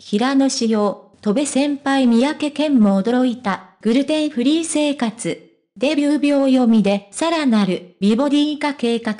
平野紫耀、戸部先輩三宅健も驚いた、グルテンフリー生活。デビュー秒読みでさらなる美ボディ化計画。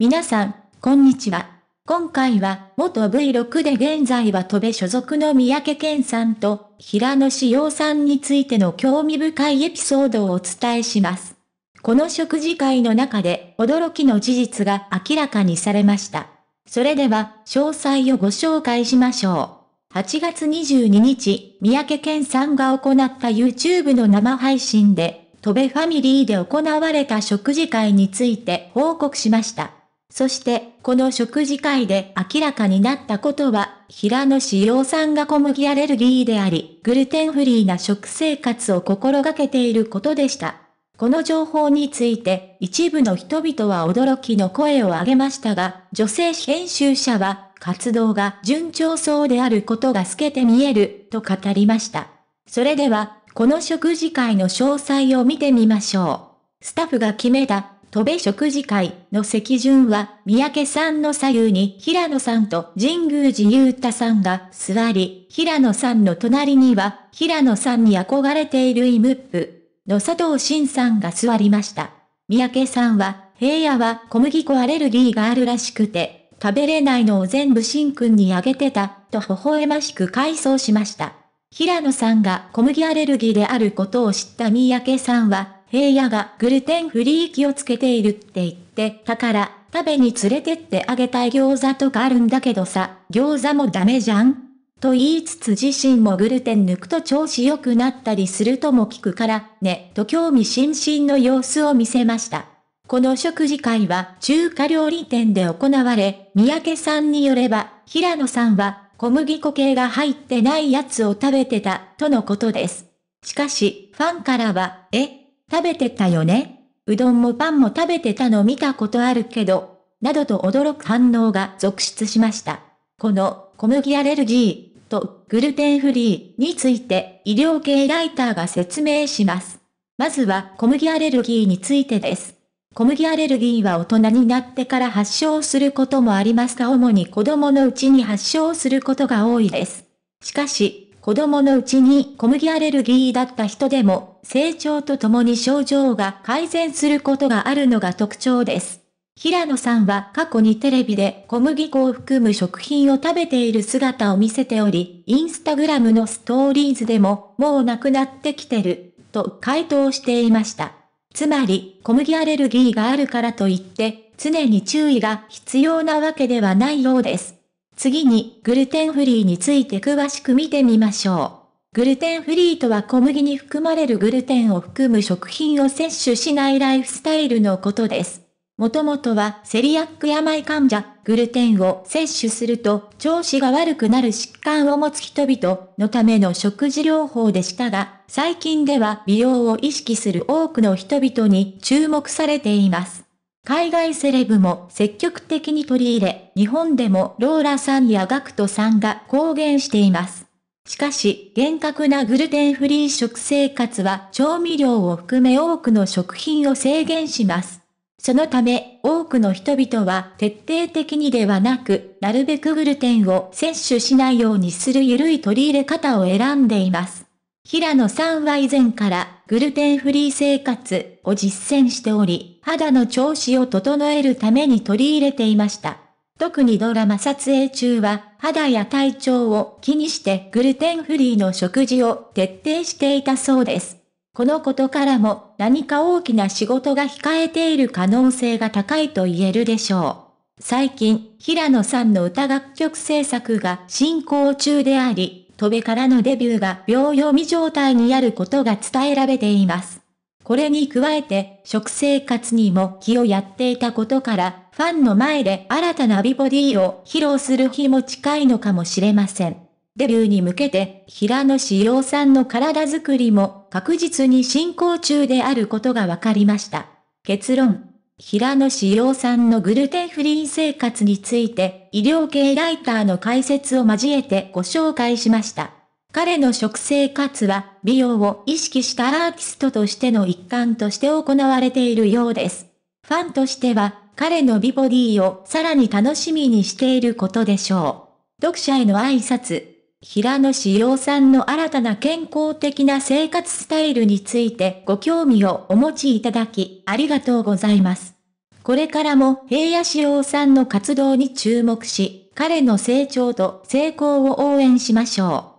皆さん、こんにちは。今回は、元 V6 で現在は戸部所属の三宅健さんと、平野紫耀さんについての興味深いエピソードをお伝えします。この食事会の中で、驚きの事実が明らかにされました。それでは、詳細をご紹介しましょう。8月22日、三宅健さんが行った YouTube の生配信で、戸部ファミリーで行われた食事会について報告しました。そして、この食事会で明らかになったことは、平野志陽さんが小麦アレルギーであり、グルテンフリーな食生活を心がけていることでした。この情報について、一部の人々は驚きの声を上げましたが、女性編集者は、活動が順調そうであることが透けて見える、と語りました。それでは、この食事会の詳細を見てみましょう。スタッフが決めた、戸部食事会の席順は、三宅さんの左右に平野さんと神宮寺雄太さんが座り、平野さんの隣には、平野さんに憧れているイムップの佐藤慎さんが座りました。三宅さんは、平野は小麦粉アレルギーがあるらしくて、食べれないのを全部シンくんにあげてた、と微笑ましく回想しました。平野さんが小麦アレルギーであることを知った三宅さんは、平野がグルテンフリー気をつけているって言って、だから、食べに連れてってあげたい餃子とかあるんだけどさ、餃子もダメじゃんと言いつつ自身もグルテン抜くと調子良くなったりするとも聞くから、ね、と興味津々の様子を見せました。この食事会は中華料理店で行われ、三宅さんによれば、平野さんは小麦粉系が入ってないやつを食べてた、とのことです。しかし、ファンからは、え、食べてたよねうどんもパンも食べてたの見たことあるけど、などと驚く反応が続出しました。この小麦アレルギーとグルテンフリーについて医療系ライターが説明します。まずは小麦アレルギーについてです。小麦アレルギーは大人になってから発症することもありますが主に子供のうちに発症することが多いです。しかし、子供のうちに小麦アレルギーだった人でも、成長とともに症状が改善することがあるのが特徴です。平野さんは過去にテレビで小麦粉を含む食品を食べている姿を見せており、インスタグラムのストーリーズでも、もうなくなってきてる、と回答していました。つまり、小麦アレルギーがあるからといって、常に注意が必要なわけではないようです。次に、グルテンフリーについて詳しく見てみましょう。グルテンフリーとは小麦に含まれるグルテンを含む食品を摂取しないライフスタイルのことです。もともとはセリアック病患者、グルテンを摂取すると調子が悪くなる疾患を持つ人々のための食事療法でしたが、最近では美容を意識する多くの人々に注目されています。海外セレブも積極的に取り入れ、日本でもローラさんやガクトさんが公言しています。しかし、厳格なグルテンフリー食生活は調味料を含め多くの食品を制限します。そのため、多くの人々は徹底的にではなく、なるべくグルテンを摂取しないようにする緩い取り入れ方を選んでいます。平野さんは以前からグルテンフリー生活を実践しており、肌の調子を整えるために取り入れていました。特にドラマ撮影中は肌や体調を気にしてグルテンフリーの食事を徹底していたそうです。このことからも何か大きな仕事が控えている可能性が高いと言えるでしょう。最近、平野さんの歌楽曲制作が進行中であり、戸部からのデビューが秒読み状態にあることが伝えられています。これに加えて、食生活にも気をやっていたことから、ファンの前で新たな美ボディを披露する日も近いのかもしれません。デビューに向けて、平野志陽さんの体づくりも確実に進行中であることが分かりました。結論。平野志陽さんのグルテンフリー生活について、医療系ライターの解説を交えてご紹介しました。彼の食生活は、美容を意識したアーティストとしての一環として行われているようです。ファンとしては、彼の美ボディをさらに楽しみにしていることでしょう。読者への挨拶。平野志陽さんの新たな健康的な生活スタイルについてご興味をお持ちいただき、ありがとうございます。これからも平野志陽さんの活動に注目し、彼の成長と成功を応援しましょう。